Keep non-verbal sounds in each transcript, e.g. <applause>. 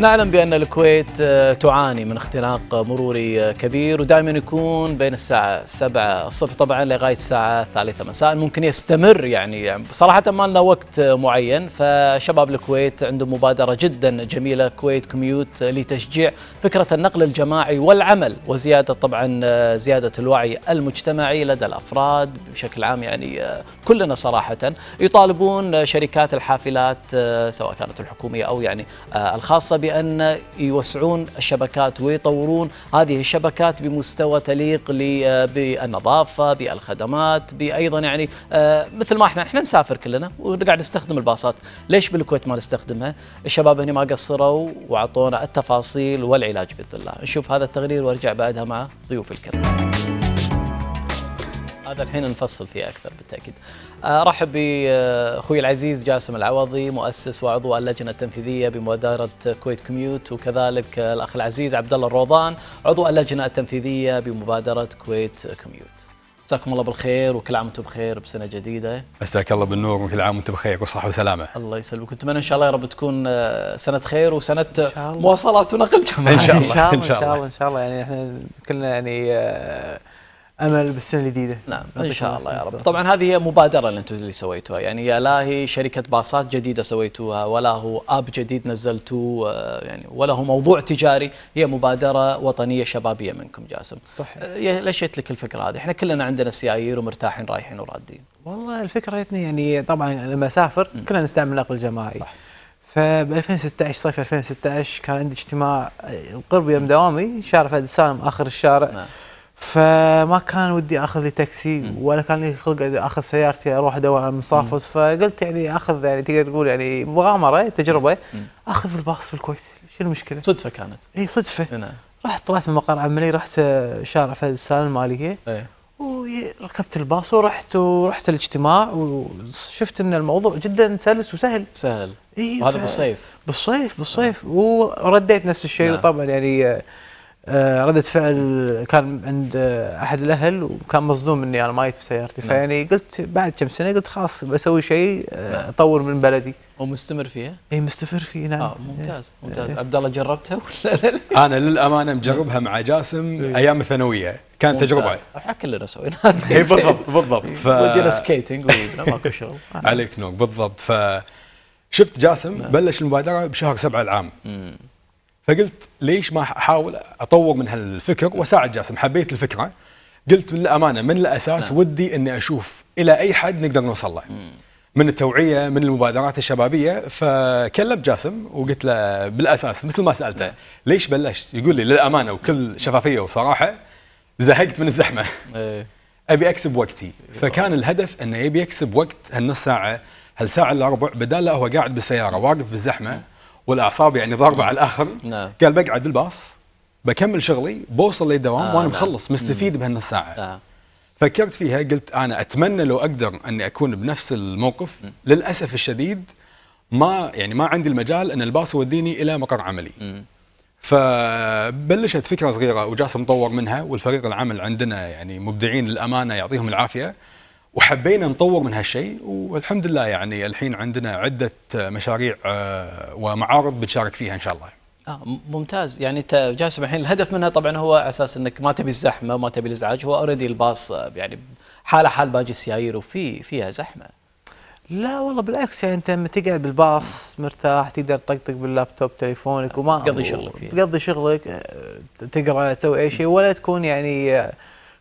نعلم بأن الكويت آه، تعاني من اختناق مروري آه، كبير ودائما يكون بين الساعة 7 الصبح طبعا لغاية الساعة 3 مساء ممكن يستمر يعني, صراحة ما لنا وقت آه، معين فشباب الكويت عندهم مبادرة جدا جميلة كويت كوميوت لتشجيع فكرة النقل الجماعي والعمل وزيادة طبعا زيادة الوعي المجتمعي لدى الأفراد بشكل عام يعني كلنا صراحة يطالبون شركات الحافلات سواء كانت الحكومية أو يعني الخاصة بأن يوسعون الشبكات ويطورون هذه الشبكات بمستوى تليق آه، بالنظافة بالخدمات بأيضا يعني آه، مثل ما احنا احنا نسافر كلنا ونقعد نستخدم الباصات ليش بالكويت ما نستخدمها الشباب هنا ما قصروا وعطونا التفاصيل والعلاج بإذن الله نشوف هذا التقرير وارجع بعدها مع ضيوف الكرام هذا الحين نفصل فيه اكثر بالتاكيد. آه، ارحب باخوي العزيز جاسم العوضي مؤسس وعضو اللجنه التنفيذيه بمبادره كويت كوميوت وكذلك الاخ العزيز عبد الله الروضان عضو اللجنه التنفيذيه بمبادره كويت كوميوت. مساكم الله بالخير وكل عام وانتم بخير بسنه جديده. مساك الله بالنور وكل عام وانتم بخير وصحه وسلامه. الله يسلمك، اتمنى ان شاء الله يا رب تكون آه، سنه خير وسنه مواصلات ونقل جماعي. ان شاء الله ان شاء الله ان شاء الله ان شاء الله يعني احنا كلنا يعني آه، امل بالسنه الجديده نعم ان شاء الله يا رب طبعا هذه هي مبادره اللي انتم اللي سويتوها يعني يا لا هي شركه باصات جديده سويتوها ولا هو اب جديد نزلتوه آه، يعني ولا هو موضوع تجاري هي مبادره وطنيه شبابيه منكم جاسم صحيح آه، ليش جت لك الفكره هذه احنا كلنا عندنا سيايير ومرتاحين رايحين ورادين والله الفكره جتني يعني طبعا لما اسافر كنا نستعمل النقل الجماعي صح. ف 2016 صيف 2016 كان عندي اجتماع آه، قرب يوم دوامي شارع فهد السالم اخر الشارع نعم. فما كان ودي اخذ لي تاكسي ولا كان لي خلق اخذ سيارتي اروح ادور على المصافص فقلت يعني اخذ يعني تقدر تقول يعني مغامره تجربه اخذ الباص بالكويت شو المشكله؟ صدفه كانت اي صدفه نعم. رحت طلعت من مقر عملي رحت شارع فهد السالم الماليه وركبت الباص ورحت ورحت الاجتماع وشفت ان الموضوع جدا سلس وسهل سهل اي وهذا ف... بالصيف بالصيف بالصيف آه. ورديت نفس الشيء نعم. وطبعا يعني آه، ردة فعل كان عند احد الاهل وكان مصدوم اني انا ما جيت بسيارتي نعم. فيعني قلت بعد كم سنه قلت خلاص بسوي شيء آه، نعم. اطور من بلدي ومستمر فيها؟ اي مستمر فيه نعم آه ممتاز ممتاز عبد الله جربتها ولا لا؟ <laughs> انا للامانه مجربها مع جاسم ايام الثانويه كانت تجربه احنا كلنا سويناها اي بالضبط بالضبط ف ودينا سكيتنج ماكو شغل <laughs> عليك نوك بالضبط ف شفت جاسم نعم. بلش المبادره بشهر سبعه العام فقلت ليش ما احاول اطور من هالفكر واساعد جاسم حبيت الفكره قلت للامانه من الاساس نعم. ودي اني اشوف الى اي حد نقدر نوصل له من التوعيه من المبادرات الشبابيه فكلم جاسم وقلت له بالاساس مثل ما سالته نعم. ليش بلشت؟ يقول لي للامانه وكل شفافيه وصراحه زهقت من الزحمه ايه. <laughs> ابي اكسب وقتي فكان الهدف انه يبي يكسب وقت هالنص ساعه هالساعه الا ربع بدال لا هو قاعد بالسياره واقف بالزحمه والاعصاب يعني ضاربه على الاخر نعم. قال بقعد بالباص بكمل شغلي بوصل للدوام آه وانا نعم. مخلص مستفيد بهالنص ساعه نعم. فكرت فيها قلت انا اتمنى لو اقدر اني اكون بنفس الموقف م. للاسف الشديد ما يعني ما عندي المجال ان الباص يوديني الى مقر عملي م. فبلشت فكره صغيره وجاسم طور منها والفريق العمل عندنا يعني مبدعين للامانه يعطيهم العافيه وحبينا نطور من هالشيء والحمد لله يعني الحين عندنا عده مشاريع آه، ومعارض بنشارك فيها ان شاء الله. آه ممتاز يعني انت جاسم الحين الهدف منها طبعا هو اساس انك ما تبي الزحمه وما تبي الازعاج هو اوريدي الباص آه، يعني حاله حال باقي السيايير وفي فيها زحمه. لا والله بالعكس يعني انت لما تقعد بالباص مرتاح تقدر تطقطق باللابتوب تليفونك وما تقضي شغلك تقضي شغلك آه، تقرا تسوي اي شيء ولا تكون يعني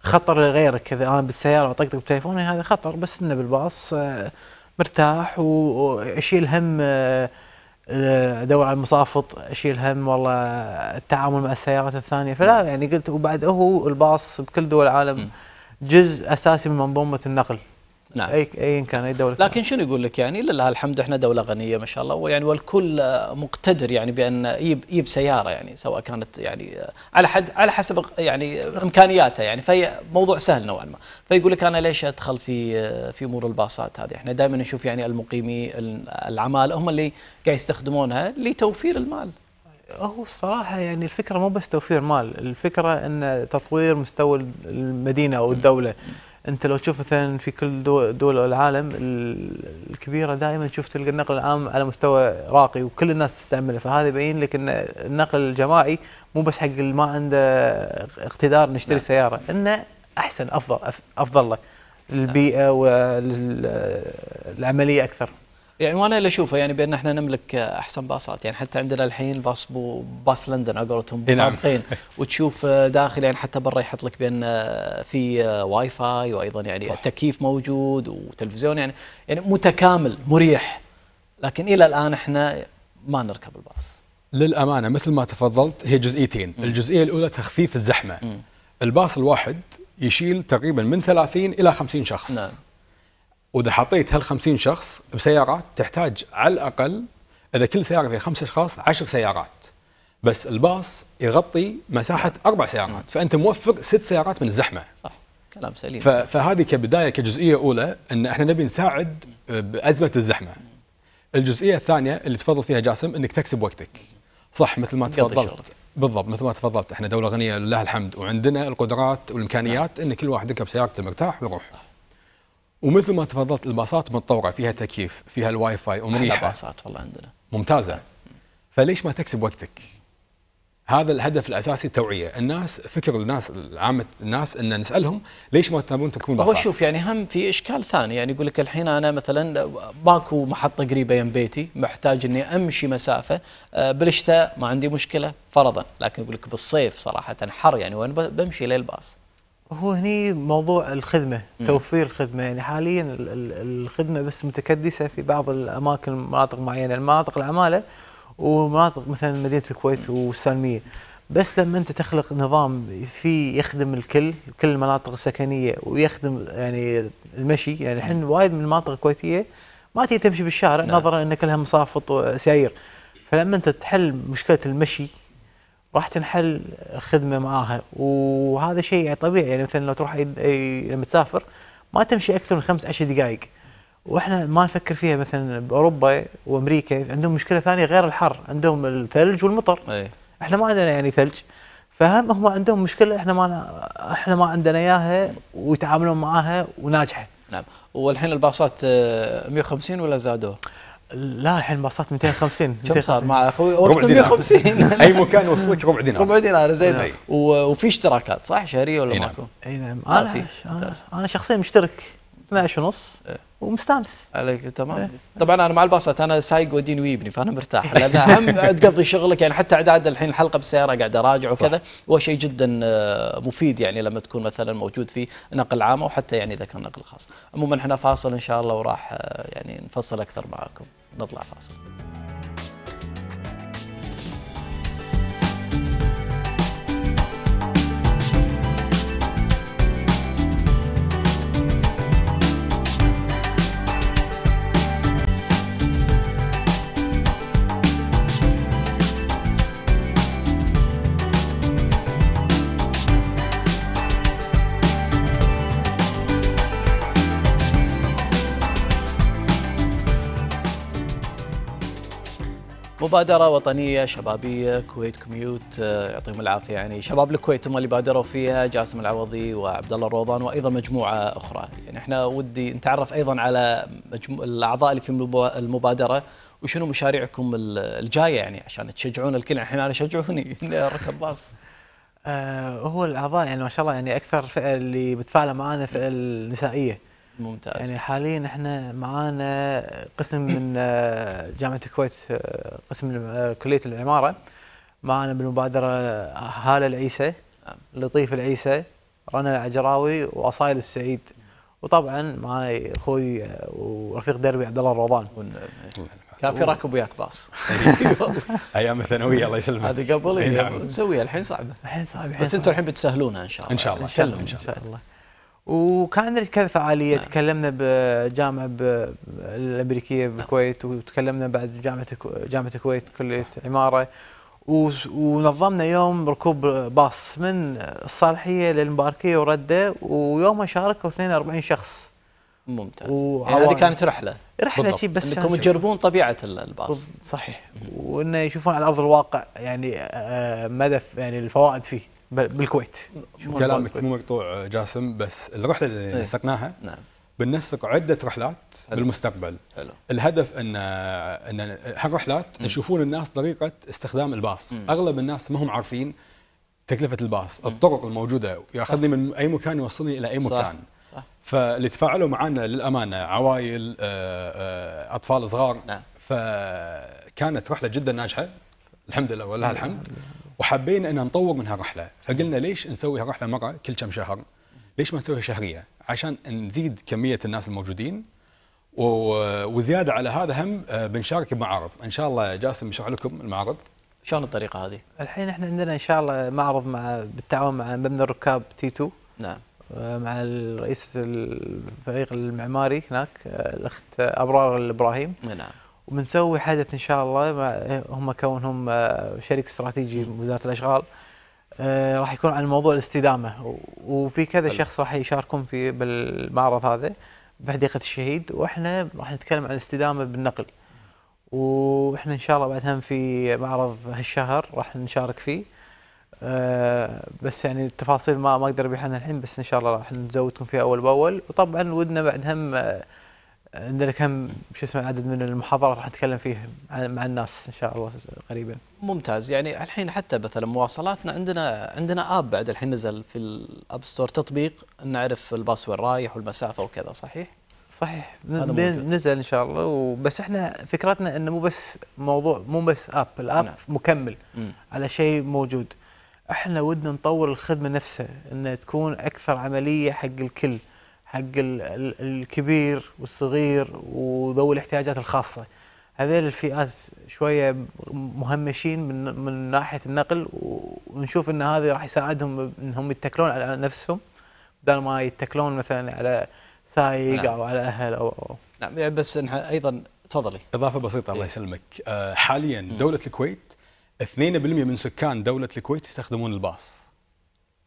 خطر لغيرك كذا انا بالسياره اطقطق بتليفوني يعني هذا خطر بس انه بالباص آه، مرتاح واشيل هم آه، ادور على المصافط اشيل هم والله التعامل مع السيارات الثانيه فلا يعني قلت وبعد هو الباص بكل دول العالم جزء اساسي من منظومه النقل نعم اي ايا كان اي دوله لكن شنو يقول لك يعني لله الحمد احنا دوله غنيه ما شاء الله ويعني والكل مقتدر يعني بان يجيب يجيب سياره يعني سواء كانت يعني على حد على حسب يعني امكانياته يعني فهي موضوع سهل نوعا ما فيقول لك انا ليش ادخل في في امور الباصات هذه احنا دائما نشوف يعني المقيمي العمال هم اللي قاعد يستخدمونها لتوفير المال هو الصراحه يعني الفكره مو بس توفير مال الفكره ان تطوير مستوى المدينه او الدوله انت لو تشوف مثلا في كل دول العالم الكبيره دائما تشوف تلقى النقل العام على مستوى راقي وكل الناس تستعمله فهذا يبين لك ان النقل الجماعي مو بس حق اللي ما عنده اقتدار نشتري نعم. سياره انه احسن افضل افضل لك البيئه والعمليه اكثر يعني وانا اللي اشوفه يعني بان احنا نملك احسن باصات يعني حتى عندنا الحين باص بو باص لندن على قولتهم مطابقين نعم. وتشوف داخل يعني حتى برا يحط لك بان في واي فاي وايضا يعني صح. التكييف موجود وتلفزيون يعني يعني متكامل مريح لكن الى الان احنا ما نركب الباص للامانه مثل ما تفضلت هي جزئيتين م. الجزئيه الاولى تخفيف الزحمه م. الباص الواحد يشيل تقريبا من 30 الى 50 شخص نعم. واذا حطيت هال 50 شخص بسيارات تحتاج على الاقل اذا كل سياره فيها خمسة اشخاص عشر سيارات بس الباص يغطي مساحه اربع سيارات فانت موفر ست سيارات من الزحمه صح كلام سليم فهذه كبدايه كجزئيه اولى ان احنا نبي نساعد بازمه الزحمه الجزئيه الثانيه اللي تفضل فيها جاسم انك تكسب وقتك صح مثل ما تفضلت بالضبط مثل ما تفضلت احنا دوله غنيه لله الحمد وعندنا القدرات والامكانيات نعم. ان كل واحد يركب سيارته مرتاح ويروح صح. ومثل ما تفضلت الباصات متطوره فيها تكييف فيها الواي فاي ومريحه احلى باصات والله عندنا ممتازه فليش ما تكسب وقتك هذا الهدف الاساسي التوعيه الناس فكر الناس عامه الناس ان نسالهم ليش ما تبون تكون باصات هو شوف يعني هم في اشكال ثاني يعني يقول لك الحين انا مثلا ماكو محطه قريبه يم بيتي محتاج اني امشي مسافه آه، بالشتاء ما عندي مشكله فرضا لكن يقول لك بالصيف صراحه حر يعني وين بمشي للباص هو هني موضوع الخدمه توفير الخدمه يعني حاليا الخدمه بس متكدسه في بعض الاماكن مناطق معينه مناطق العماله ومناطق مثلا مدينه الكويت والسالميه بس لما انت تخلق نظام في يخدم الكل كل المناطق السكنيه ويخدم يعني المشي يعني الحين وايد من المناطق الكويتيه ما تجي تمشي بالشارع نعم. نظرا ان كلها مصافط وسيايير فلما انت تحل مشكله المشي راح تنحل خدمه معاها وهذا شيء يعني طبيعي يعني مثلا لو تروح لما تسافر ما تمشي اكثر من خمس عشر دقائق واحنا ما نفكر فيها مثلا باوروبا وامريكا عندهم مشكله ثانيه غير الحر عندهم الثلج والمطر أي. احنا ما عندنا يعني ثلج فهم هم عندهم مشكله احنا ما احنا ما عندنا اياها ويتعاملون معاها وناجحه نعم والحين الباصات 150 آه، ولا زادوه؟ لا الحين باصات 250 كم صار مع اخوي وقت 150 <laughs> اي مكان يوصلك ربع دينار ربع دينار زين نعم. وفي اشتراكات صح شهريه ولا نعم. ماكو؟ اي نعم انا انا شخصيا مشترك 12 ونص إيه. ومستانس عليك تمام إيه. طبعا انا مع الباصات انا سايق ودين ويبني فانا مرتاح <laughs> لان اهم تقضي شغلك يعني حتى اعداد الحين الحلقه بالسياره قاعد اراجع وكذا وهو شيء جدا آه، مفيد يعني لما تكون مثلا موجود في نقل عام او حتى يعني اذا كان نقل خاص عموما احنا فاصل ان شاء الله وراح آه، يعني نفصل اكثر معاكم نطلع فاصل مبادرة وطنية شبابية كويت كميوت آه، يعطيهم العافية يعني شباب الكويت هم اللي بادروا فيها جاسم العوضي وعبد الله الروضان وأيضا مجموعة أخرى يعني احنا ودي نتعرف أيضا على مجمو... الأعضاء اللي في المبادرة وشنو مشاريعكم الجاية يعني عشان تشجعون الكل الحين يعني أنا شجعوني <laughs> ركب باص آه، هو الاعضاء يعني ما شاء الله يعني اكثر فئه اللي بتفاعل معانا فئه النسائيه ممتاز يعني حاليا احنا معانا قسم من آه، جامعه الكويت آه، قسم آه، كليه العماره معانا بالمبادره هاله العيسى لطيف العيسى رنا العجراوي واصايل السعيد وطبعا معي اخوي ورفيق دربي عبد الله الروضان كان في راكب وياك باص <laughs> ايام الثانويه الله يسلمك هذه قبل نعم. نسويها الحين صعبه الحين صعبه بس انتم الحين بتسهلونها ان شاء الله ان شاء الله ان شاء الله وكان كذا فعاليه نعم. تكلمنا بجامعه الامريكيه بالكويت وتكلمنا بعد جامعه جامعه الكويت كليه نعم. عماره ونظمنا يوم ركوب باص من الصالحيه للمباركيه ورده ويوم شاركوا 42 شخص ممتاز يعني هذه كانت رحله رحله شيء بس انكم تجربون طبيعه الباص صحيح وانه يشوفون على ارض الواقع يعني آه، آه، مدى يعني الفوائد فيه بالكويت كلامك مو مقطوع جاسم بس الرحله اللي إيه. نسقناها نعم بننسق عده رحلات حلو. بالمستقبل حلو. الهدف ان ان الرحلات يشوفون الناس طريقه استخدام الباص اغلب الناس ما هم عارفين تكلفه الباص الطرق الموجوده ياخذني من اي مكان يوصلني الى اي مكان صح. فاللي تفاعلوا معنا للامانه عوائل آه، آه، اطفال صغار نعم. فكانت رحله جدا ناجحه الحمد لله ولله الحمد وحبينا ان نطور من هالرحله فقلنا ليش نسوي هالرحله مره كل كم شهر ليش ما نسويها شهريه عشان نزيد كميه الناس الموجودين وزياده على هذا هم آه، بنشارك بمعارض ان شاء الله جاسم يشرح لكم المعارض شلون الطريقه هذه الحين احنا عندنا ان شاء الله معرض مع بالتعاون مع مبنى الركاب تي 2 نعم مع رئيسة الفريق المعماري هناك الاخت ابرار الابراهيم نعم وبنسوي حدث ان شاء الله هم كونهم آه، شريك استراتيجي وزارة الاشغال آه، راح يكون عن موضوع الاستدامه وفي كذا شخص راح يشاركون في بالمعرض هذا بحديقه الشهيد واحنا راح نتكلم عن الاستدامه بالنقل واحنا ان شاء الله بعدها في معرض هالشهر راح نشارك فيه آه، بس يعني التفاصيل ما ما اقدر ابيعها الحين بس ان شاء الله راح نزودكم فيها اول باول وطبعا ودنا بعد هم آه، عندنا كم شو اسمه عدد من المحاضرات راح نتكلم فيه مع الناس ان شاء الله قريبا. ممتاز يعني الحين حتى مثلا مواصلاتنا عندنا عندنا اب بعد الحين نزل في الاب ستور تطبيق نعرف الباسورد وين رايح والمسافه وكذا صحيح؟ صحيح نزل ان شاء الله وبس احنا فكرتنا انه مو بس موضوع مو بس اب الاب نعم. مكمل م. على شيء موجود. احنا ودنا نطور الخدمه نفسها انها تكون اكثر عمليه حق الكل حق الكبير والصغير وذوي الاحتياجات الخاصه هذيل الفئات شويه مهمشين من من ناحيه النقل ونشوف ان هذا راح يساعدهم انهم يتكلون على نفسهم بدل ما يتكلون مثلا على سايق نعم. او على اهل او, أو. نعم بس ايضا تفضلي اضافه بسيطه الله إيه. يسلمك آه، حاليا دوله الكويت 2% من سكان دولة الكويت يستخدمون الباص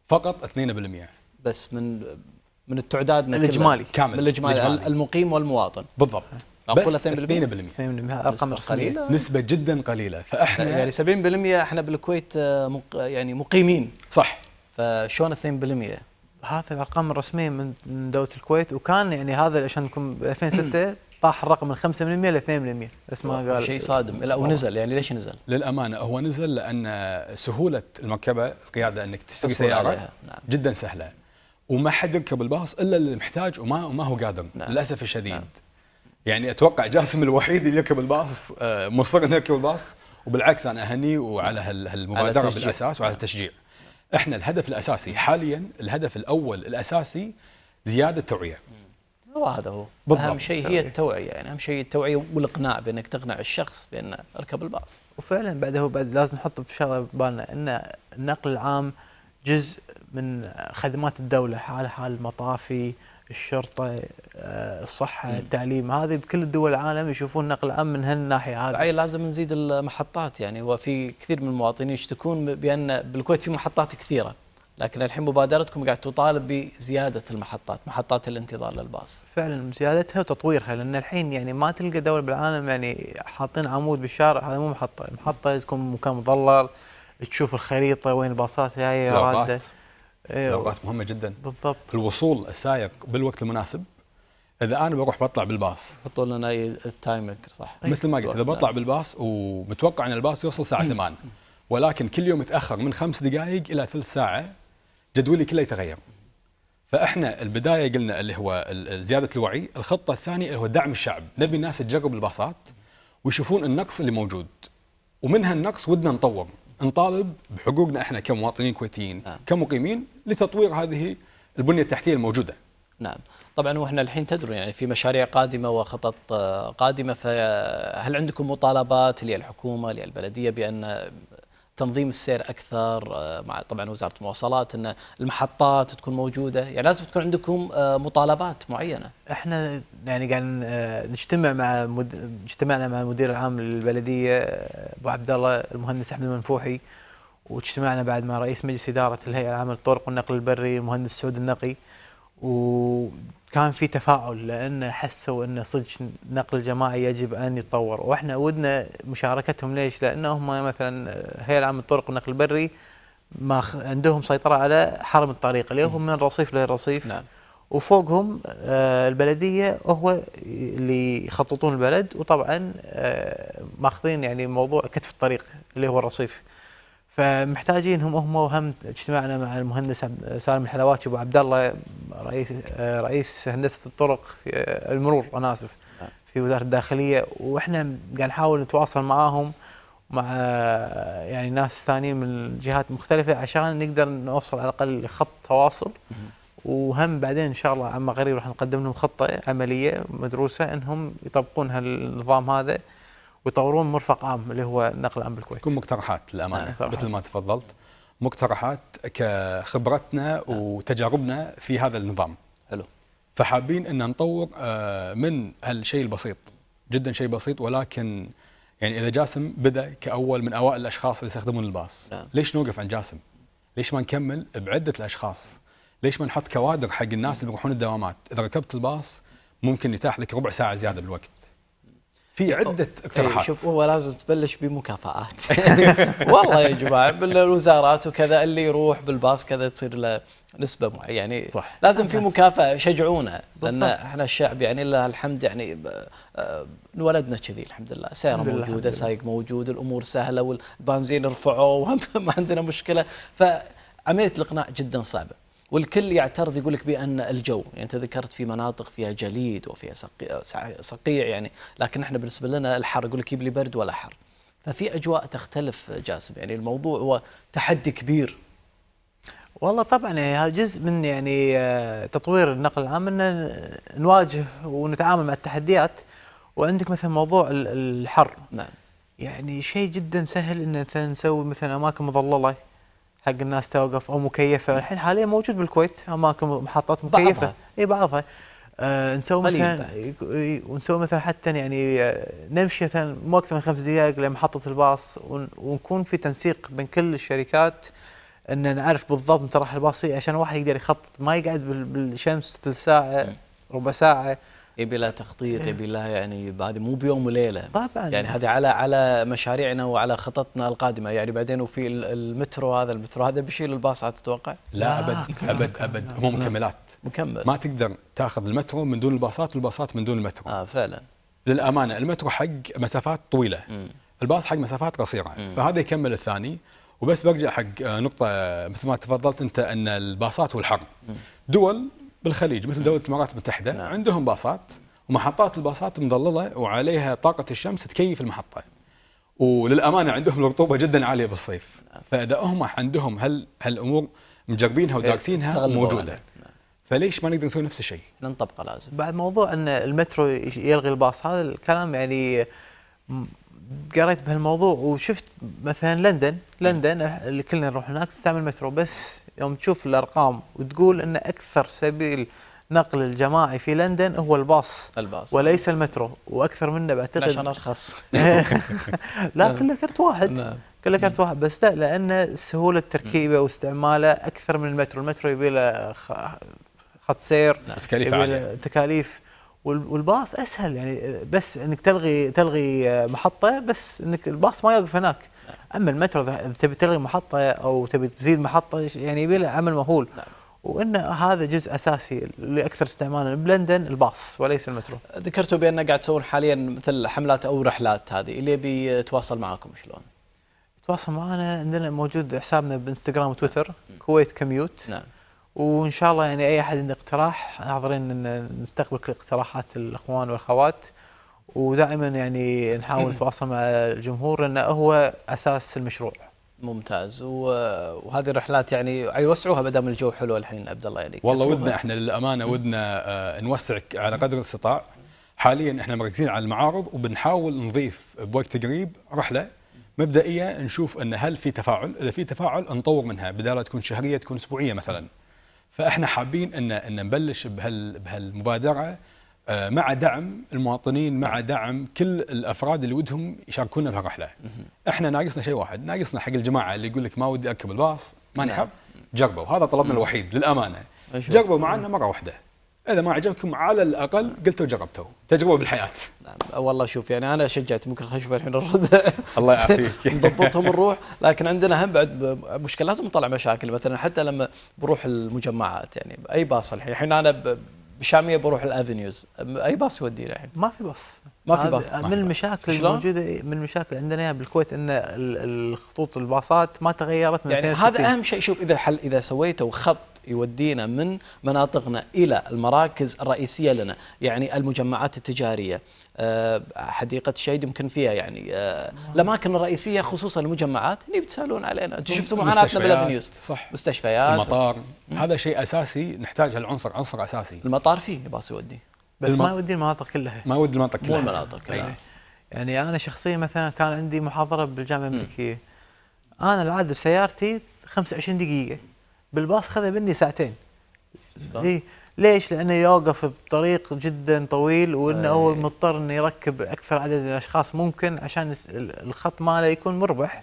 فقط 2% يعني. بس من من التعداد من الاجمالي كامل من الاجمالي, الإجمالي. المقيم والمواطن بالضبط بس 2% 2% ارقام قليله نسبه جدا قليله فاحنا يعني 70% احنا بالكويت آه، مق... يعني مقيمين صح فشلون 2% هذه الارقام الرسميه من دوله الكويت وكان يعني هذا عشان نكون 2006 طاح الرقم من 5% ل 2% بس ما قال شيء صادم لا ونزل يعني ليش نزل؟ للامانه هو نزل لان سهوله المركبه القياده انك تشتري سياره نعم. جدا سهله وما حد يركب الباص الا اللي محتاج وما ما هو قادر نعم. للاسف الشديد نعم. يعني اتوقع جاسم الوحيد اللي يركب الباص آه، مصر انه يركب الباص وبالعكس انا اهنيه وعلى هالمبادره بالاساس وعلى نعم. التشجيع احنا الهدف الاساسي حاليا الهدف الاول الاساسي زياده التوعيه هو هذا هو بالضبط. اهم شيء هي التوعيه يعني اهم شيء التوعيه والاقناع بانك تقنع الشخص بان اركب الباص وفعلا بعد هو بعد لازم نحط بشغله ببالنا ان النقل العام جزء من خدمات الدوله حال حال المطافي الشرطه آه، الصحه م. التعليم هذه بكل الدول العالم يشوفون النقل العام من هالناحيه هذه لازم نزيد المحطات يعني وفي كثير من المواطنين يشتكون بان بالكويت في محطات كثيره لكن الحين مبادرتكم قاعد تطالب بزياده المحطات محطات الانتظار للباص فعلا زيادتها وتطويرها لان الحين يعني ما تلقى دوله بالعالم يعني حاطين عمود بالشارع هذا مو محطه المحطه تكون مكان مظلل تشوف الخريطه وين الباصات جايه راده أوقات إيه، مهمه جدا بالضبط الوصول السائق بالوقت المناسب اذا انا بروح بطلع بالباص حطوا لنا التايمر صح مثل ما قلت اذا بطلع بالباص ومتوقع ان الباص يوصل الساعه 8 <coughs> ولكن كل يوم يتاخر من خمس دقائق الى ثلث ساعه جدولي كله يتغير فاحنا البدايه قلنا اللي هو زياده الوعي، الخطه الثانيه اللي هو دعم الشعب، نبي الناس تجرب الباصات ويشوفون النقص اللي موجود. ومن هالنقص ودنا نطور، نطالب بحقوقنا احنا كمواطنين كويتيين، آه. كمقيمين لتطوير هذه البنيه التحتيه الموجوده. نعم طبعا واحنا الحين تدرون يعني في مشاريع قادمه وخطط آه، قادمه فهل عندكم مطالبات للحكومه للبلديه بان تنظيم السير اكثر آه، مع طبعا وزاره المواصلات ان المحطات تكون موجوده يعني لازم تكون عندكم آه، مطالبات معينه احنا يعني قاعد آه، نجتمع مع مد... اجتمعنا مع المدير العام للبلديه ابو عبد الله المهندس احمد المنفوحي واجتمعنا بعد مع رئيس مجلس اداره الهيئه العامه للطرق والنقل البري المهندس سعود النقي وكان في تفاؤل لان حسوا ان صدق النقل الجماعي يجب ان يتطور واحنا ودنا مشاركتهم ليش؟ لان هم مثلا هيئه عامه الطرق والنقل البري ما عندهم سيطره على حرم الطريق اللي هو من رصيف لرصيف نعم. وفوقهم آه، البلديه هو اللي يخططون البلد وطبعا آه، ماخذين يعني موضوع كتف الطريق اللي هو الرصيف فمحتاجينهم هم وهم اجتماعنا مع المهندس سالم الحلواتي ابو عبد الله رئيس آه، رئيس هندسه الطرق في آه، المرور انا اسف آه. في وزاره الداخليه واحنا قاعد نحاول نتواصل معاهم مع يعني ناس ثانيين من جهات مختلفه عشان نقدر نوصل على الاقل لخط تواصل وهم بعدين ان شاء الله عما قريب راح نقدم لهم خطه عمليه مدروسه انهم يطبقون هالنظام هذا ويطورون مرفق عام اللي هو نقل العام بالكويت. تكون مقترحات للامانه نعم، آه مثل ما تفضلت مقترحات كخبرتنا آه. وتجاربنا في هذا النظام. حلو. فحابين ان نطور آه، من هالشيء البسيط جدا شيء بسيط ولكن يعني اذا جاسم بدا كاول من اوائل الاشخاص اللي يستخدمون الباص آه. ليش نوقف عند جاسم؟ ليش ما نكمل بعده الاشخاص؟ ليش ما نحط كوادر حق الناس اللي بيروحون الدوامات؟ اذا ركبت الباص ممكن يتاح لك ربع ساعه زياده بالوقت في عده طيب، طيب، اقتراحات شوف هو لازم تبلش بمكافآت <laughs> والله يا جماعه بالوزارات وكذا اللي يروح بالباص كذا تصير له نسبه معينه يعني صح. لازم في أمم. مكافاه شجعونا لان احنا الشعب يعني لله الحمد يعني انولدنا آه، كذي الحمد لله سياره موجوده سايق موجود الامور سهله والبنزين رفعوه <laughs> ما عندنا مشكله فعمليه الاقناع جدا صعبه والكل يعترض يقول لك بان الجو يعني انت ذكرت في مناطق فيها جليد وفيها صقيع يعني لكن احنا بالنسبه لنا الحر يقول لك يبلي برد ولا حر ففي اجواء تختلف جاسم يعني الموضوع هو تحدي كبير والله طبعا يعني هذا جزء من يعني آه، تطوير النقل العام ان نواجه ونتعامل مع التحديات وعندك مثلا موضوع الحر نعم يعني شيء جدا سهل ان مثلا نسوي مثلا اماكن مظلله حق الناس توقف او مكيفه الحين حاليا موجود بالكويت اماكن محطات مكيفه بعضها. اي بعضها آه نسوي مثلا ونسوي مثلا حتى يعني آه، نمشي مثلا مو اكثر من خمس دقائق لمحطه الباص ونكون في تنسيق بين كل الشركات ان نعرف بالضبط متى راح الباص عشان الواحد يقدر يخطط ما يقعد بالشمس ثلث ساعه ربع ساعه يبي لها تخطيط يبي لها يعني هذه مو بيوم وليله طبعا يعني هذه على على مشاريعنا وعلى خططنا القادمه يعني بعدين وفي المترو هذا المترو هذا بيشيل الباص تتوقع؟ لا ابد ابد ابد هم مكملات مكمل ما تقدر تاخذ المترو من دون الباصات والباصات من دون المترو اه فعلا للامانه المترو حق مسافات طويله الباص حق مسافات قصيره فهذا يكمل الثاني وبس برجع حق آه، نقطه مثل ما تفضلت انت ان الباصات والحر دول بالخليج مثل دوله الامارات المتحده نعم. عندهم باصات ومحطات الباصات مظلله وعليها طاقه الشمس تكيف المحطه وللامانه عندهم الرطوبه جدا عاليه بالصيف نعم. فادائهم عندهم هل هالامور مجربينها ودارسينها موجوده نعم. فليش ما نقدر نسوي نفس الشيء؟ نطبقه لازم. بعد موضوع ان المترو يلغي الباص هذا الكلام يعني قريت بهالموضوع وشفت مثلا لندن لندن اللي كلنا نروح هناك نستعمل مترو بس يوم تشوف الارقام وتقول ان اكثر سبيل نقل الجماعي في لندن هو الباص الباص وليس المترو واكثر منه بعتقد عشان ارخص <laughs> لا كله كرت واحد نعم. كله كرت نعم. واحد بس لا لان سهوله تركيبه واستعماله اكثر من المترو، المترو يبي له خط سير تكاليف عاليه تكاليف والباص اسهل يعني بس انك تلغي تلغي محطه بس انك الباص ما يوقف هناك اما المترو اذا تبي تلغي محطه او تبي تزيد محطه يعني يبي له عمل مهول نعم. وان هذا جزء اساسي لاكثر استعمالا بلندن الباص وليس المترو. ذكرتوا بان قاعد تسوون حاليا مثل حملات او رحلات هذه، اللي يبي يتواصل معاكم شلون؟ يتواصل معنا عندنا موجود حسابنا بانستغرام وتويتر كويت كميوت نعم وان شاء الله يعني اي احد عنده اقتراح حاضرين نستقبل كل اقتراحات الاخوان والاخوات ودائما يعني نحاول نتواصل مع الجمهور لانه هو اساس المشروع. ممتاز وهذه الرحلات يعني يوسعوها ما دام الجو حلو الحين عبد الله يعني والله ودنا احنا للامانه ودنا آه، نوسع على قدر الاستطاع حاليا احنا مركزين على المعارض وبنحاول نضيف بوقت قريب رحله مبدئيه نشوف ان هل في تفاعل اذا في تفاعل نطور منها بدال تكون شهريه تكون اسبوعيه مثلا فاحنا حابين ان ان نبلش بهال بهالمبادره آه، مع دعم المواطنين مع دعم كل الافراد اللي ودهم يشاركونا بهالرحله احنا ناقصنا شيء واحد ناقصنا حق الجماعه اللي يقول لك ما ودي اركب الباص ما نحب نعم. جربوا هذا طلبنا الوحيد للامانه جربوا معنا مره واحده اذا ما عجبكم على الاقل قلتوا جربتوا تجربه بالحياه نعم. والله شوف يعني انا شجعت ممكن نشوف الحين الرد <laughs> الله يعافيك <laughs> نضبطهم نروح لكن عندنا هم بعد مشكله لازم نطلع مشاكل مثلا حتى لما بروح المجمعات يعني اي باص الحين الحين انا بشاميه بروح الافنيوز اي باص يودينا الحين؟ ما في باص ما في باص من المشاكل الموجوده من المشاكل عندنا بالكويت ان الخطوط الباصات ما تغيرت من يعني هذا اهم شيء شوف اذا حل اذا سويته خط يودينا من مناطقنا الى المراكز الرئيسيه لنا يعني المجمعات التجاريه آه، حديقه الشهيد يمكن فيها يعني آه، الاماكن الرئيسيه خصوصا المجمعات اللي بتسالون علينا انتم شفتوا معاناتنا بالأفنيوز صح مستشفيات المطار و... هذا شيء اساسي نحتاج هالعنصر عنصر اساسي المطار فيه باص يودي بس الم... ما يودي المناطق كلها ما يودي المناطق كلها مو المناطق كلها يعني انا شخصيا مثلا كان عندي محاضره بالجامعه الأمريكية انا العاده بسيارتي 25 دقيقه بالباص خذ مني ساعتين اي ليش؟ لانه يوقف بطريق جدا طويل وانه أي. هو إيه. مضطر انه يركب اكثر عدد من الاشخاص ممكن عشان الخط ماله يكون مربح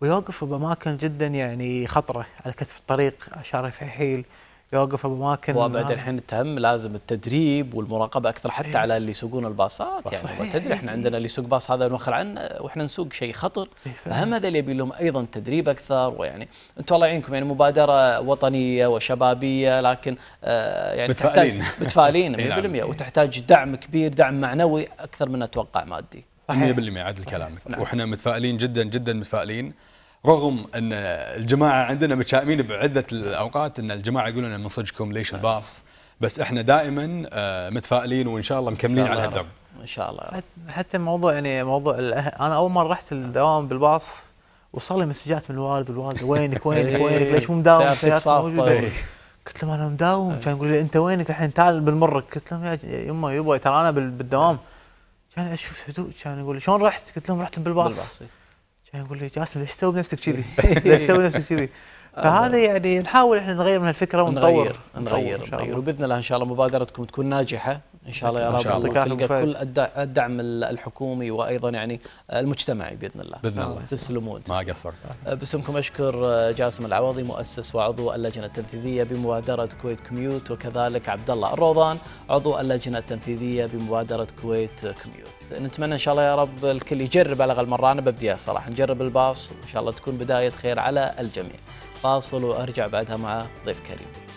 ويوقف باماكن جدا يعني خطره على كتف الطريق اشارف حيل يوقف باماكن وبعد الحين التهم لازم التدريب والمراقبه اكثر حتى إيه؟ على اللي يسوقون الباصات يعني صحيح. تدري احنا عندنا اللي يسوق باص هذا نوخر عنه واحنا نسوق شيء خطر إيه فهم هذا اللي يبي لهم ايضا تدريب اكثر ويعني انتم الله يعينكم يعني مبادره وطنيه وشبابيه لكن آه يعني متفائلين <laughs> متفائلين 100% نعم. وتحتاج دعم كبير دعم معنوي اكثر من اتوقع مادي صحيح 100% عدل كلامك نعم. واحنا متفائلين جدا جدا متفائلين رغم ان الجماعه عندنا متشائمين بعده الاوقات ان الجماعه يقولون من صدقكم ليش نعم. الباص بس احنا دائما آه، متفائلين وان شاء الله مكملين على هالدرب ان شاء الله حتى موضوع يعني موضوع انا اول مره رحت الدوام بالباص وصل لي مسجات من الوالد والوالده وينك وينك إيه، وينك ليش مو مداوم إيه. قلت لهم انا مداوم كان إيه. يقول لي انت وينك الحين تعال بنمرك قلت لهم يا يما يبا ترى انا بالدوام كان اشوف هدوء كان يقول لي شلون رحت؟ قلت لهم رحت بالباص, بالباص. كان يقول لي جاسم ليش تسوي بنفسك كذي؟ <laughs> ليش تسوي نفسك كذي؟ آه. فهذا يعني نحاول احنا نغير من الفكره ونطور نغير نغير نغير وباذن الله ان شاء الله مبادرتكم تكون ناجحه ان شاء الله يا رب الله تلقى كل الدعم الحكومي وايضا يعني المجتمعي باذن الله باذن الله تسلمون ما قصرت أه، باسمكم اشكر أه، جاسم العوضي مؤسس وعضو اللجنه التنفيذيه بمبادره كويت كوميوت وكذلك عبد الله الروضان عضو اللجنه التنفيذيه بمبادره كويت كوميوت نتمنى ان شاء الله يا رب الكل يجرب على الاقل مره انا ببديها صراحه نجرب الباص وان شاء الله تكون بدايه خير على الجميع فاصل وارجع بعدها مع ضيف كريم